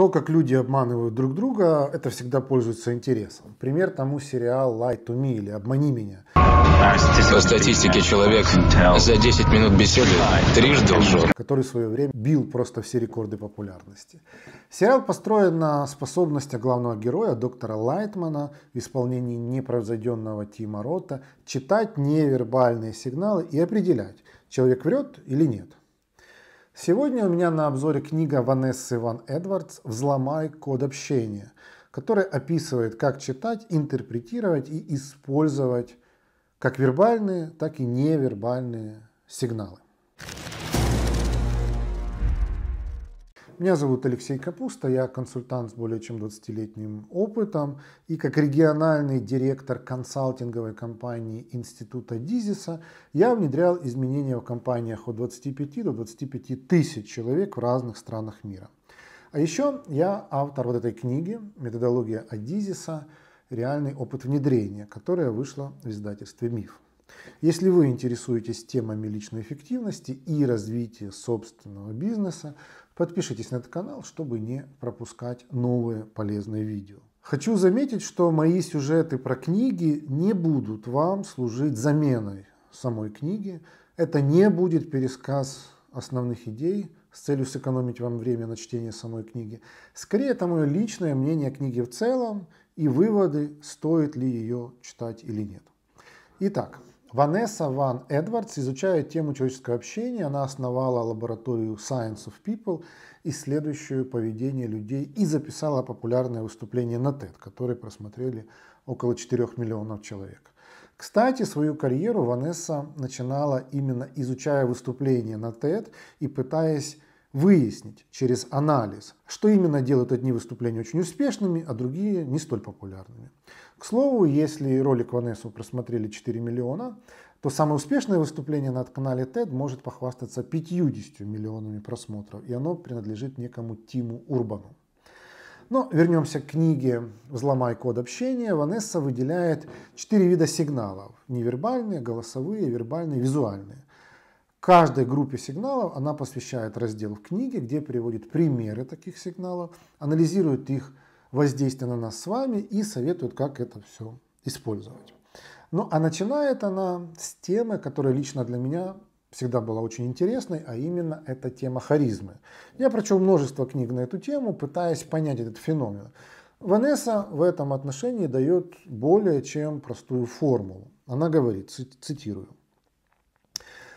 То, как люди обманывают друг друга, это всегда пользуется интересом. Пример тому сериал «Lie to me» или «Обмани меня». По статистике, человек за 10 минут беседы трижды лжет. Который в свое время бил просто все рекорды популярности. Сериал построен на способности главного героя, доктора Лайтмана, в исполнении непрозойденного Тима Рота, читать невербальные сигналы и определять, человек врет или нет. Сегодня у меня на обзоре книга Ванессы Ван Эдвардс «Взломай код общения», которая описывает, как читать, интерпретировать и использовать как вербальные, так и невербальные сигналы. Меня зовут Алексей Капуста, я консультант с более чем 20-летним опытом и как региональный директор консалтинговой компании Института Дизиса я внедрял изменения в компаниях от 25 до 25 тысяч человек в разных странах мира. А еще я автор вот этой книги «Методология Адизиса. Реальный опыт внедрения», которая вышла в издательстве «Миф». Если вы интересуетесь темами личной эффективности и развития собственного бизнеса, Подпишитесь на этот канал, чтобы не пропускать новые полезные видео. Хочу заметить, что мои сюжеты про книги не будут вам служить заменой самой книги. Это не будет пересказ основных идей с целью сэкономить вам время на чтение самой книги. Скорее, это мое личное мнение о книге в целом и выводы, стоит ли ее читать или нет. Итак, Ванесса Ван Эдвардс изучает тему человеческого общения. Она основала лабораторию Science of People, исследующую поведение людей, и записала популярное выступление на TED, которое просмотрели около 4 миллионов человек. Кстати, свою карьеру Ванесса начинала именно изучая выступления на TED и пытаясь выяснить через анализ, что именно делает одни выступления очень успешными, а другие не столь популярными. К слову, если ролик Ванессу просмотрели 4 миллиона, то самое успешное выступление на канале TED может похвастаться 50 миллионами просмотров, и оно принадлежит некому Тиму Урбану. Но вернемся к книге «Взломай код общения». Ванесса выделяет четыре вида сигналов – невербальные, голосовые, вербальные, визуальные. Каждой группе сигналов она посвящает раздел в книге, где приводит примеры таких сигналов, анализирует их воздействие на нас с вами и советует, как это все использовать. Ну, а начинает она с темы, которая лично для меня всегда была очень интересной, а именно это тема харизмы. Я прочел множество книг на эту тему, пытаясь понять этот феномен. Ванесса в этом отношении дает более чем простую формулу. Она говорит, цитирую,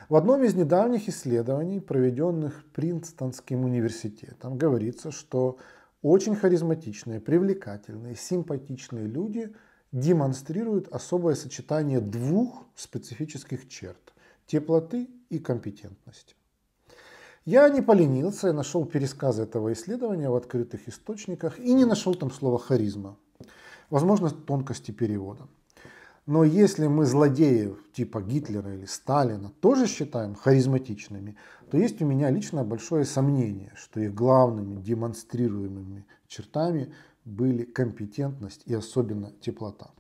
в одном из недавних исследований, проведенных Принстонским университетом, говорится, что очень харизматичные, привлекательные, симпатичные люди демонстрируют особое сочетание двух специфических черт – теплоты и компетентности. Я не поленился и нашел пересказ этого исследования в открытых источниках и не нашел там слова «харизма». Возможно, тонкости перевода. Но если мы злодеев типа Гитлера или Сталина тоже считаем харизматичными, то есть у меня лично большое сомнение, что их главными демонстрируемыми чертами были компетентность и особенно теплота.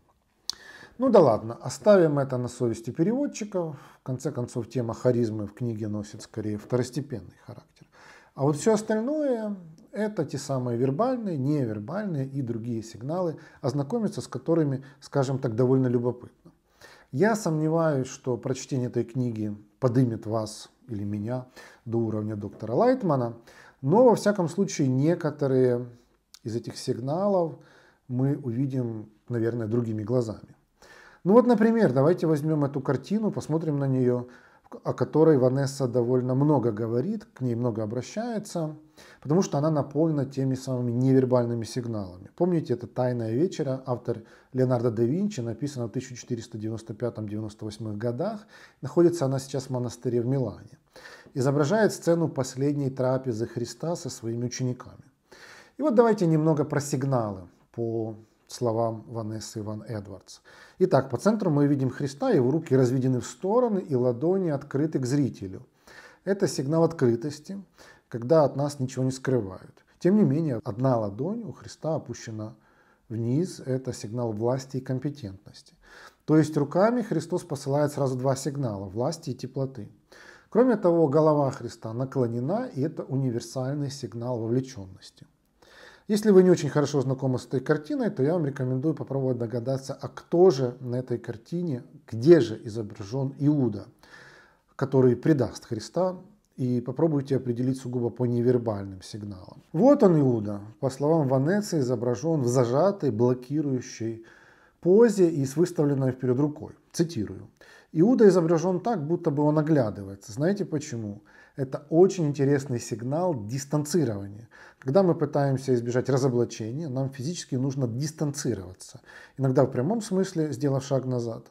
Ну да ладно, оставим это на совести переводчиков. В конце концов, тема харизмы в книге носит скорее второстепенный характер. А вот все остальное это те самые вербальные, невербальные и другие сигналы, ознакомиться с которыми, скажем так, довольно любопытно. Я сомневаюсь, что прочтение этой книги подымет вас или меня до уровня доктора Лайтмана, но во всяком случае некоторые из этих сигналов мы увидим, наверное, другими глазами. Ну вот, например, давайте возьмем эту картину, посмотрим на нее о которой Ванесса довольно много говорит, к ней много обращается, потому что она наполнена теми самыми невербальными сигналами. Помните, это «Тайная вечера», автор Леонардо да Винчи, написано в 1495-98 годах. Находится она сейчас в монастыре в Милане. Изображает сцену последней трапезы Христа со своими учениками. И вот давайте немного про сигналы по словам Ванессы Ван Эдвардс. Итак, по центру мы видим Христа, его руки разведены в стороны и ладони открыты к зрителю. Это сигнал открытости, когда от нас ничего не скрывают. Тем не менее, одна ладонь у Христа опущена вниз, это сигнал власти и компетентности. То есть руками Христос посылает сразу два сигнала – власти и теплоты. Кроме того, голова Христа наклонена, и это универсальный сигнал вовлеченности. Если вы не очень хорошо знакомы с этой картиной, то я вам рекомендую попробовать догадаться, а кто же на этой картине, где же изображен Иуда, который предаст Христа, и попробуйте определить сугубо по невербальным сигналам. Вот он Иуда, по словам Ванеции, изображен в зажатой, блокирующей позе и с выставленной вперед рукой. Цитирую. Иуда изображен так, будто бы он оглядывается. Знаете почему? Это очень интересный сигнал дистанцирования. Когда мы пытаемся избежать разоблачения, нам физически нужно дистанцироваться. Иногда в прямом смысле, сделав шаг назад.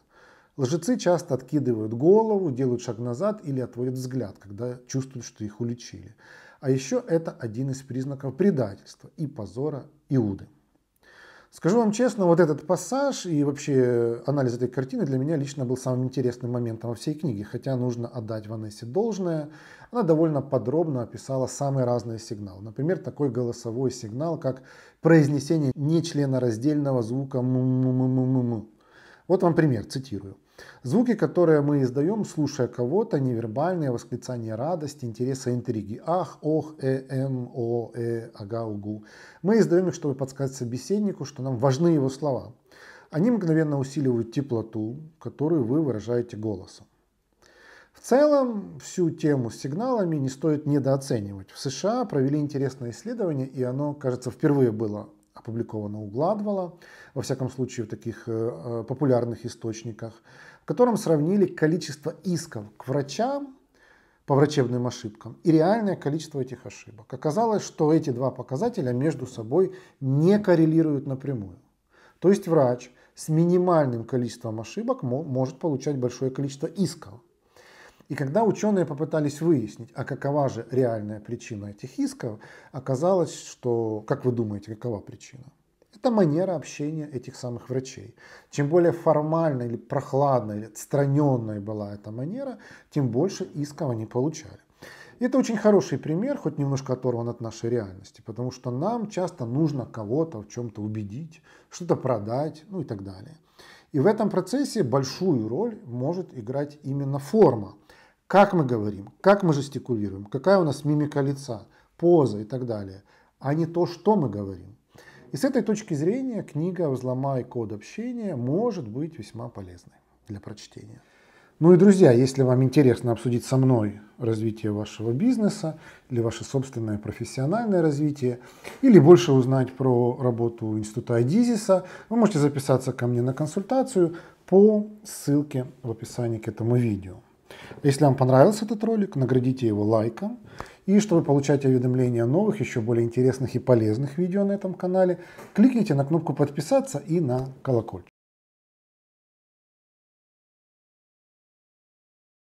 Лжецы часто откидывают голову, делают шаг назад или отводят взгляд, когда чувствуют, что их уличили. А еще это один из признаков предательства и позора Иуды. Скажу вам честно, вот этот пассаж и вообще анализ этой картины для меня лично был самым интересным моментом во всей книге, хотя нужно отдать Ванессе должное. Она довольно подробно описала самые разные сигналы. Например, такой голосовой сигнал, как произнесение нечленораздельного звука «м-м-м-м-м». Вот вам пример, цитирую. Звуки, которые мы издаем, слушая кого-то, невербальные восклицания радости, интереса, интриги. Ах, ох, э, эм, о, э, ага, угу. Мы издаем их, чтобы подсказать собеседнику, что нам важны его слова. Они мгновенно усиливают теплоту, которую вы выражаете голосом. В целом, всю тему с сигналами не стоит недооценивать. В США провели интересное исследование, и оно, кажется, впервые было опубликовано у Гладвала, во всяком случае в таких э, э, популярных источниках, в котором сравнили количество исков к врачам по врачебным ошибкам и реальное количество этих ошибок. Оказалось, что эти два показателя между собой не коррелируют напрямую. То есть врач с минимальным количеством ошибок может получать большое количество исков, и когда ученые попытались выяснить, а какова же реальная причина этих исков, оказалось, что, как вы думаете, какова причина? Это манера общения этих самых врачей. Чем более формальной или прохладной, или отстраненной была эта манера, тем больше исков они получали. это очень хороший пример, хоть немножко оторван от нашей реальности, потому что нам часто нужно кого-то в чем-то убедить, что-то продать, ну и так далее. И в этом процессе большую роль может играть именно форма как мы говорим, как мы жестикулируем, какая у нас мимика лица, поза и так далее, а не то, что мы говорим. И с этой точки зрения книга «Взломай код общения» может быть весьма полезной для прочтения. Ну и, друзья, если вам интересно обсудить со мной развитие вашего бизнеса или ваше собственное профессиональное развитие, или больше узнать про работу Института Адизиса, вы можете записаться ко мне на консультацию по ссылке в описании к этому видео. Если вам понравился этот ролик, наградите его лайком. И чтобы получать уведомления о новых, еще более интересных и полезных видео на этом канале, кликните на кнопку подписаться и на колокольчик.